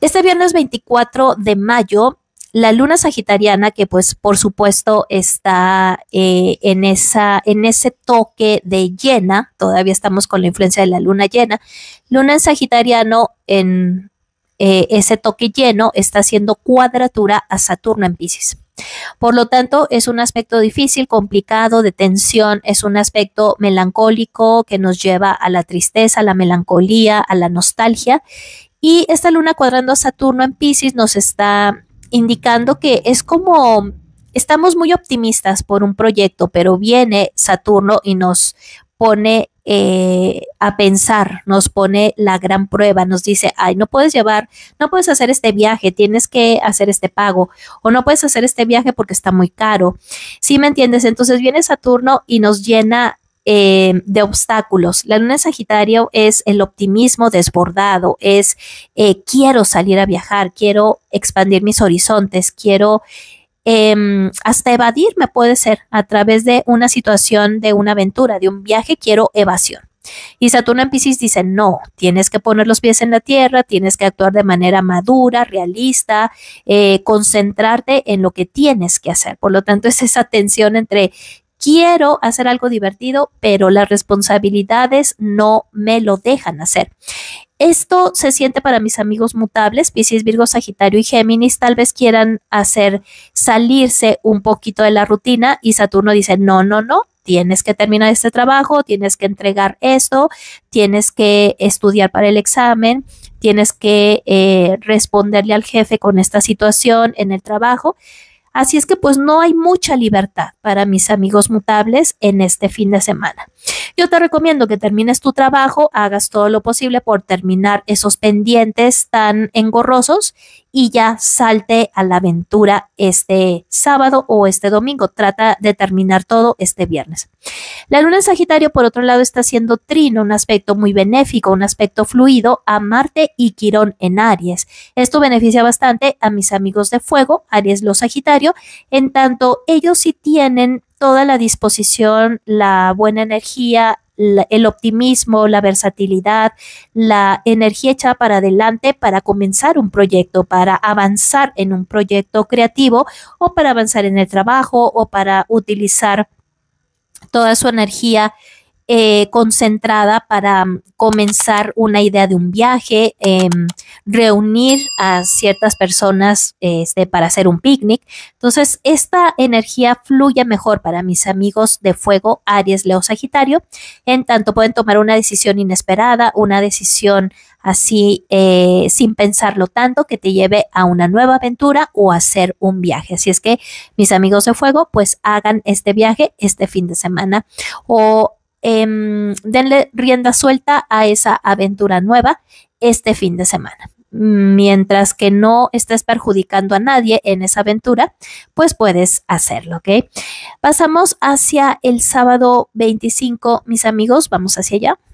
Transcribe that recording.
Este viernes 24 de mayo, la luna sagitariana, que pues por supuesto está eh, en, esa, en ese toque de llena, todavía estamos con la influencia de la luna llena, luna en sagitariano en eh, ese toque lleno está haciendo cuadratura a Saturno en Pisces. Por lo tanto, es un aspecto difícil, complicado, de tensión, es un aspecto melancólico que nos lleva a la tristeza, a la melancolía, a la nostalgia y esta luna cuadrando a Saturno en Pisces nos está indicando que es como estamos muy optimistas por un proyecto, pero viene Saturno y nos pone eh, a pensar, nos pone la gran prueba, nos dice, ay, no puedes llevar, no puedes hacer este viaje, tienes que hacer este pago o no puedes hacer este viaje porque está muy caro. ¿Sí me entiendes? Entonces viene Saturno y nos llena eh, de obstáculos. La luna en Sagitario es el optimismo desbordado, es eh, quiero salir a viajar, quiero expandir mis horizontes, quiero em, hasta evadirme puede ser a través de una situación, de una aventura, de un viaje, quiero evasión. Y Saturno en Pisces dice, no, tienes que poner los pies en la tierra, tienes que actuar de manera madura, realista, eh, concentrarte en lo que tienes que hacer. Por lo tanto, es esa tensión entre quiero hacer algo divertido, pero las responsabilidades no me lo dejan hacer. Esto se siente para mis amigos mutables, Piscis, Virgo, Sagitario y Géminis, tal vez quieran hacer salirse un poquito de la rutina y Saturno dice, no, no, no, tienes que terminar este trabajo, tienes que entregar esto, tienes que estudiar para el examen, tienes que eh, responderle al jefe con esta situación en el trabajo. Así es que pues no hay mucha libertad para mis amigos mutables en este fin de semana. Yo te recomiendo que termines tu trabajo, hagas todo lo posible por terminar esos pendientes tan engorrosos y ya salte a la aventura este sábado o este domingo. Trata de terminar todo este viernes. La luna en Sagitario, por otro lado, está haciendo trino, un aspecto muy benéfico, un aspecto fluido a Marte y Quirón en Aries. Esto beneficia bastante a mis amigos de fuego, Aries lo Sagitario, en tanto ellos sí tienen toda la disposición, la buena energía, el optimismo, la versatilidad, la energía hecha para adelante para comenzar un proyecto, para avanzar en un proyecto creativo o para avanzar en el trabajo o para utilizar toda su energía eh, concentrada para mm, comenzar una idea de un viaje, em, reunir a ciertas personas este, para hacer un picnic. Entonces, esta energía fluye mejor para mis amigos de fuego, Aries, Leo, Sagitario. En tanto, pueden tomar una decisión inesperada, una decisión así eh, sin pensarlo tanto que te lleve a una nueva aventura o hacer un viaje. Así es que mis amigos de fuego, pues hagan este viaje este fin de semana o Em, denle rienda suelta a esa aventura nueva este fin de semana. Mientras que no estés perjudicando a nadie en esa aventura, pues puedes hacerlo, ¿ok? Pasamos hacia el sábado 25, mis amigos, vamos hacia allá.